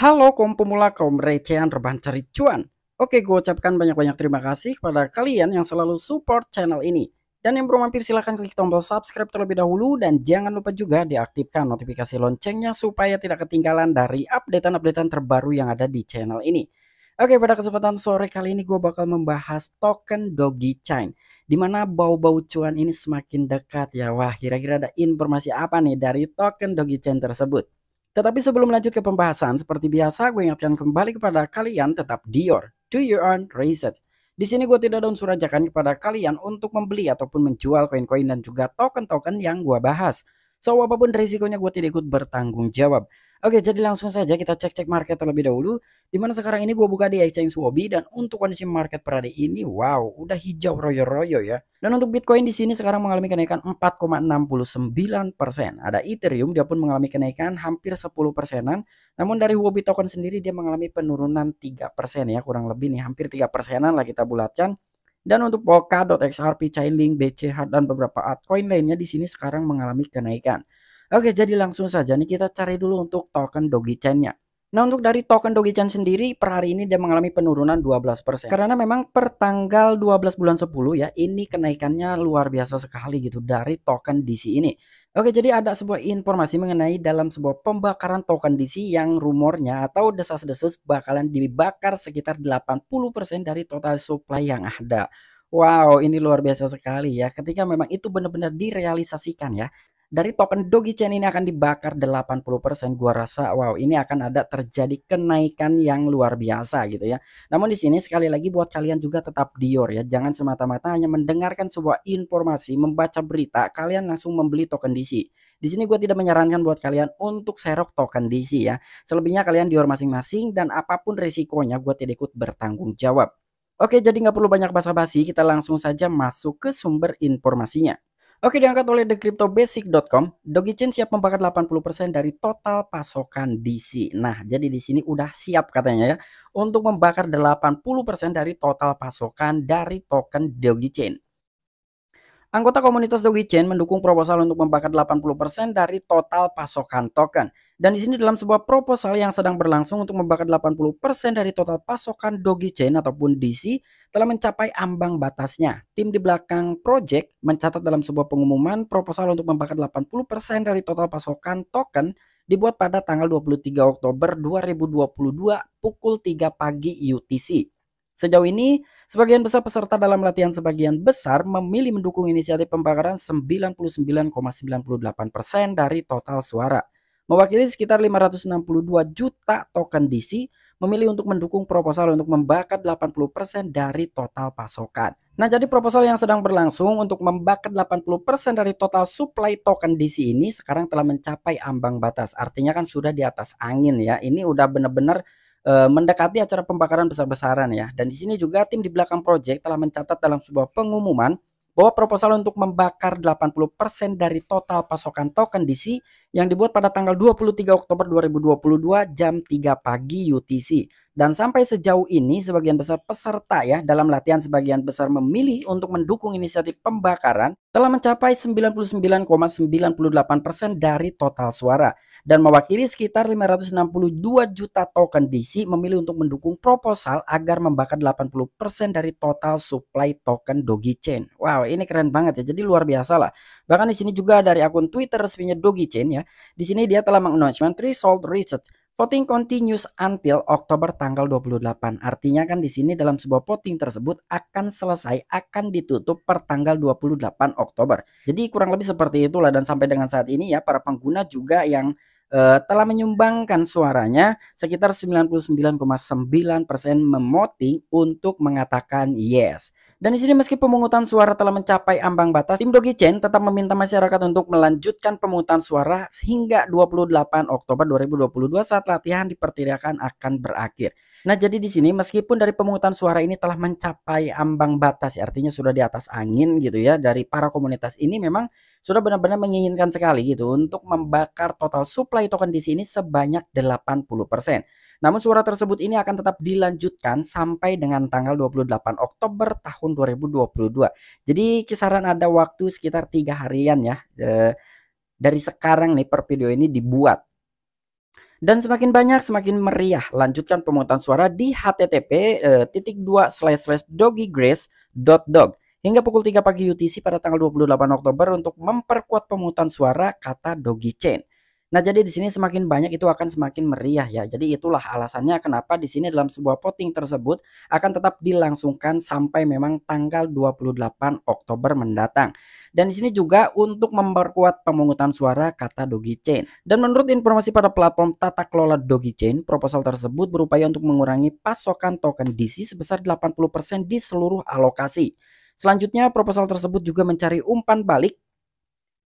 Halo kaum pemula, kaum recehan, rebahan cari cuan. Oke, gue ucapkan banyak-banyak terima kasih kepada kalian yang selalu support channel ini. Dan yang belum mampir silahkan klik tombol subscribe terlebih dahulu dan jangan lupa juga diaktifkan notifikasi loncengnya supaya tidak ketinggalan dari updatean-updatean terbaru yang ada di channel ini. Oke, pada kesempatan sore kali ini gue bakal membahas token Doggy Chain. Dimana bau-bau cuan ini semakin dekat ya. Wah, kira-kira ada informasi apa nih dari token Doggy Chain tersebut? Tetapi sebelum lanjut ke pembahasan, seperti biasa gue ingatkan kembali kepada kalian tetap Dior, do your own research. Di sini gue tidak daun surajakan kepada kalian untuk membeli ataupun menjual koin-koin dan juga token-token yang gue bahas. So apapun risikonya gue tidak ikut bertanggung jawab. Oke, jadi langsung saja kita cek-cek market terlebih dahulu. Dimana sekarang ini gue buka di exchange Wobi dan untuk kondisi market per hari ini, wow, udah hijau royo-royo ya. Dan untuk Bitcoin di sini sekarang mengalami kenaikan 4,69 persen. Ada Ethereum, dia pun mengalami kenaikan hampir 10 persenan. Namun dari Wobi token sendiri dia mengalami penurunan 3 persen ya, kurang lebih nih, hampir 3 persenan lah kita bulatkan. Dan untuk Polkadot, XRP, Chainlink, BCH, dan beberapa altcoin lainnya di sini sekarang mengalami kenaikan. Oke, jadi langsung saja nih kita cari dulu untuk token dogecoin nya Nah, untuk dari token Dogecoin sendiri per hari ini dia mengalami penurunan 12%. Karena memang per tanggal 12 bulan 10 ya, ini kenaikannya luar biasa sekali gitu dari token DC ini. Oke, jadi ada sebuah informasi mengenai dalam sebuah pembakaran token DC yang rumornya atau desas-desus bakalan dibakar sekitar 80% dari total supply yang ada. Wow, ini luar biasa sekali ya. Ketika memang itu benar-benar direalisasikan ya dari token Dogecoin ini akan dibakar 80%. Gua rasa wow, ini akan ada terjadi kenaikan yang luar biasa gitu ya. Namun di sini sekali lagi buat kalian juga tetap dior ya. Jangan semata-mata hanya mendengarkan sebuah informasi, membaca berita, kalian langsung membeli token DC. Di sini gue tidak menyarankan buat kalian untuk serok token DC ya. Selebihnya kalian dior masing-masing dan apapun risikonya gue tidak ikut bertanggung jawab. Oke jadi nggak perlu banyak basa-basi kita langsung saja masuk ke sumber informasinya. Oke, diangkat oleh thecryptobasic.com, Dogecoin siap membakar 80% dari total pasokan DC. Nah, jadi di sini udah siap katanya ya untuk membakar 80% dari total pasokan dari token Dogecoin. Anggota komunitas Chain mendukung proposal untuk membakar 80% dari total pasokan token. Dan di sini dalam sebuah proposal yang sedang berlangsung untuk membakar 80% dari total pasokan Chain ataupun DC telah mencapai ambang batasnya. Tim di belakang project mencatat dalam sebuah pengumuman proposal untuk membakar 80% dari total pasokan token dibuat pada tanggal 23 Oktober 2022 pukul 3 pagi UTC. Sejauh ini, sebagian besar peserta dalam latihan sebagian besar memilih mendukung inisiatif pembakaran 99,98% dari total suara. Mewakili sekitar 562 juta token DC memilih untuk mendukung proposal untuk membakar 80% dari total pasokan. Nah, jadi proposal yang sedang berlangsung untuk membakar 80% dari total supply token DC ini sekarang telah mencapai ambang batas. Artinya kan sudah di atas angin ya. Ini udah benar-benar Eh, mendekati acara pembakaran besar-besaran ya. Dan di sini juga tim di belakang proyek telah mencatat dalam sebuah pengumuman bahwa proposal untuk membakar 80% dari total pasokan token DC yang dibuat pada tanggal 23 Oktober 2022 jam 3 pagi UTC. Dan sampai sejauh ini sebagian besar peserta ya dalam latihan sebagian besar memilih untuk mendukung inisiatif pembakaran telah mencapai 99,98% dari total suara dan mewakili sekitar 562 juta token DC memilih untuk mendukung proposal agar membakar 80% dari total supply token Doge Chain. Wow, ini keren banget ya. Jadi luar biasa lah. Bahkan di sini juga dari akun Twitter resminya Doge Chain ya. Di sini dia telah mengannouncement result research Voting continues until Oktober tanggal 28. Artinya kan di sini dalam sebuah voting tersebut akan selesai akan ditutup per tanggal 28 Oktober. Jadi kurang lebih seperti itulah dan sampai dengan saat ini ya para pengguna juga yang eh, telah menyumbangkan suaranya sekitar 99,9% memoting untuk mengatakan yes. Dan di sini meski pemungutan suara telah mencapai ambang batas, tim Dogi Chen tetap meminta masyarakat untuk melanjutkan pemungutan suara hingga 28 Oktober 2022 saat latihan diperkirakan akan berakhir. Nah, jadi di sini meskipun dari pemungutan suara ini telah mencapai ambang batas, artinya sudah di atas angin gitu ya, dari para komunitas ini memang sudah benar-benar menginginkan sekali gitu untuk membakar total supply token di sini sebanyak 80%. Namun suara tersebut ini akan tetap dilanjutkan sampai dengan tanggal 28 Oktober tahun 2022. Jadi kisaran ada waktu sekitar tiga harian ya. Eh, dari sekarang nih per video ini dibuat dan semakin banyak semakin meriah. Lanjutkan pemungutan suara di http eh, titik dua slash slash doggygrace.dog hingga pukul tiga pagi UTC pada tanggal dua puluh delapan Oktober untuk memperkuat pemungutan suara kata Doggy Chain. Nah, jadi di sini semakin banyak itu akan semakin meriah ya. Jadi itulah alasannya kenapa di sini dalam sebuah voting tersebut akan tetap dilangsungkan sampai memang tanggal 28 Oktober mendatang. Dan di sini juga untuk memperkuat pemungutan suara kata Doggy Chain. Dan menurut informasi pada platform tata kelola Doggy Chain, proposal tersebut berupaya untuk mengurangi pasokan token DC sebesar 80% di seluruh alokasi. Selanjutnya, proposal tersebut juga mencari umpan balik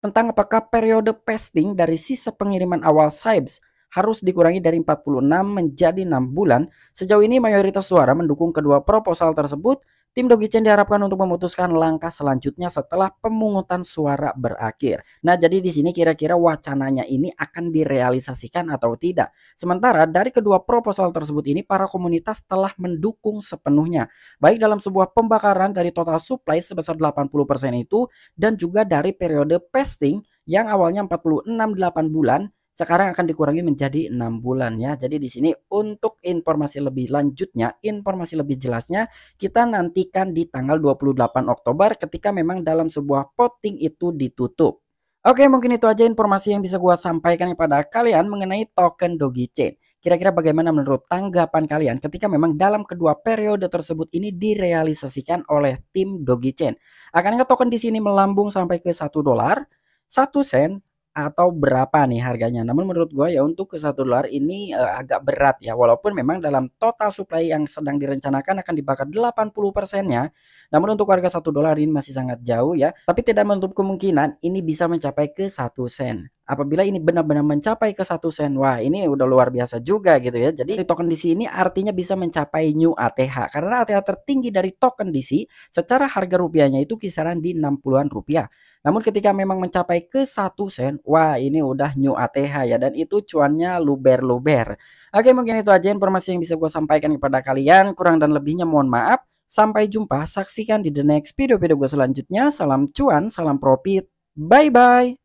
tentang apakah periode pasting dari sisa pengiriman awal SIBS harus dikurangi dari 46 menjadi 6 bulan. Sejauh ini mayoritas suara mendukung kedua proposal tersebut Tim Dogi Chen diharapkan untuk memutuskan langkah selanjutnya setelah pemungutan suara berakhir. Nah, jadi di sini kira-kira wacananya ini akan direalisasikan atau tidak. Sementara dari kedua proposal tersebut ini para komunitas telah mendukung sepenuhnya, baik dalam sebuah pembakaran dari total supply sebesar 80% itu dan juga dari periode pasting yang awalnya 46 8 bulan sekarang akan dikurangi menjadi enam bulan ya. Jadi di sini untuk informasi lebih lanjutnya, informasi lebih jelasnya kita nantikan di tanggal 28 Oktober ketika memang dalam sebuah voting itu ditutup. Oke, mungkin itu aja informasi yang bisa gua sampaikan kepada kalian mengenai token Doge Chain. Kira-kira bagaimana menurut tanggapan kalian ketika memang dalam kedua periode tersebut ini direalisasikan oleh tim Doge Chain? Akankah token di sini melambung sampai ke 1 dolar, 1 sen, atau berapa nih harganya. Namun menurut gue ya untuk ke satu dolar ini uh, agak berat ya. Walaupun memang dalam total supply yang sedang direncanakan akan dibakar 80 persennya. Namun untuk harga satu dolar ini masih sangat jauh ya. Tapi tidak menutup kemungkinan ini bisa mencapai ke satu sen apabila ini benar-benar mencapai ke satu sen wah ini udah luar biasa juga gitu ya jadi token DC ini artinya bisa mencapai new ATH karena ATH tertinggi dari token DC secara harga rupiahnya itu kisaran di 60-an rupiah namun ketika memang mencapai ke satu sen, wah ini udah new ATH ya dan itu cuannya luber-luber. Oke mungkin itu aja informasi yang bisa gue sampaikan kepada kalian. Kurang dan lebihnya mohon maaf. Sampai jumpa, saksikan di the next video-video gue selanjutnya. Salam cuan, salam profit. Bye-bye.